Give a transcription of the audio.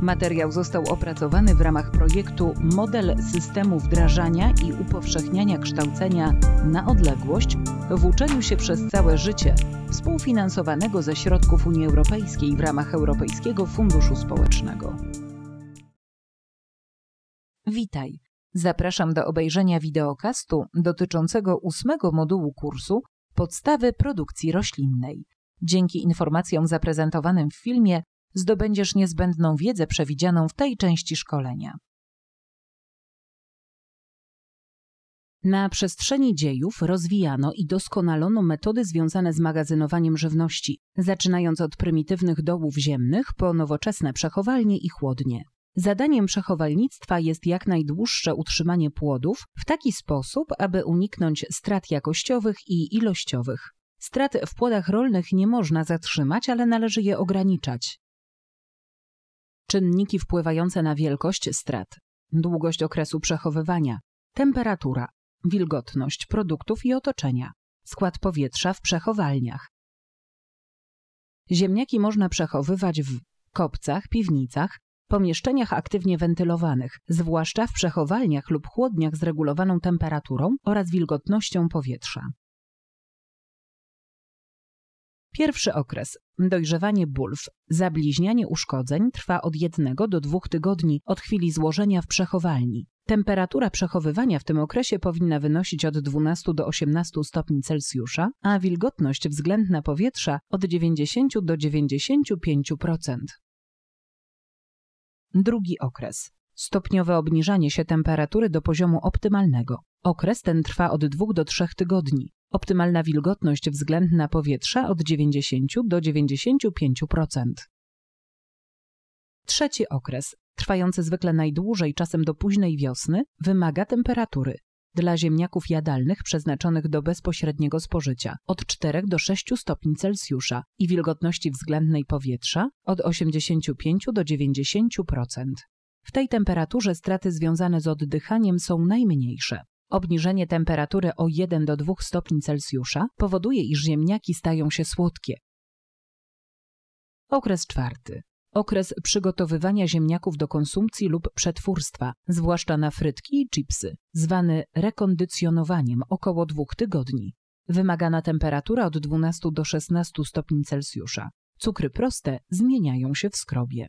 Materiał został opracowany w ramach projektu Model systemu wdrażania i upowszechniania kształcenia na odległość w uczeniu się przez całe życie, współfinansowanego ze środków Unii Europejskiej w ramach Europejskiego Funduszu Społecznego. Witaj. Zapraszam do obejrzenia wideokastu dotyczącego ósmego modułu kursu Podstawy produkcji roślinnej. Dzięki informacjom zaprezentowanym w filmie zdobędziesz niezbędną wiedzę przewidzianą w tej części szkolenia. Na przestrzeni dziejów rozwijano i doskonalono metody związane z magazynowaniem żywności, zaczynając od prymitywnych dołów ziemnych po nowoczesne przechowalnie i chłodnie. Zadaniem przechowalnictwa jest jak najdłuższe utrzymanie płodów w taki sposób, aby uniknąć strat jakościowych i ilościowych. Strat w płodach rolnych nie można zatrzymać, ale należy je ograniczać czynniki wpływające na wielkość strat, długość okresu przechowywania, temperatura, wilgotność produktów i otoczenia, skład powietrza w przechowalniach. Ziemniaki można przechowywać w kopcach, piwnicach, pomieszczeniach aktywnie wentylowanych, zwłaszcza w przechowalniach lub chłodniach z regulowaną temperaturą oraz wilgotnością powietrza. Pierwszy okres Dojrzewanie bulw, zabliźnianie uszkodzeń trwa od jednego do dwóch tygodni od chwili złożenia w przechowalni. Temperatura przechowywania w tym okresie powinna wynosić od 12 do 18 stopni Celsjusza, a wilgotność względna powietrza od 90 do 95%. Drugi okres. Stopniowe obniżanie się temperatury do poziomu optymalnego. Okres ten trwa od 2 do 3 tygodni. Optymalna wilgotność względna powietrza od 90 do 95%. Trzeci okres, trwający zwykle najdłużej, czasem do późnej wiosny, wymaga temperatury. Dla ziemniaków jadalnych przeznaczonych do bezpośredniego spożycia od 4 do 6 stopni Celsjusza i wilgotności względnej powietrza od 85 do 90%. W tej temperaturze straty związane z oddychaniem są najmniejsze. Obniżenie temperatury o 1 do 2 stopni Celsjusza powoduje, iż ziemniaki stają się słodkie. Okres czwarty. Okres przygotowywania ziemniaków do konsumpcji lub przetwórstwa, zwłaszcza na frytki i chipsy, zwany rekondycjonowaniem około dwóch tygodni. Wymagana temperatura od 12 do 16 stopni Celsjusza. Cukry proste zmieniają się w skrobie.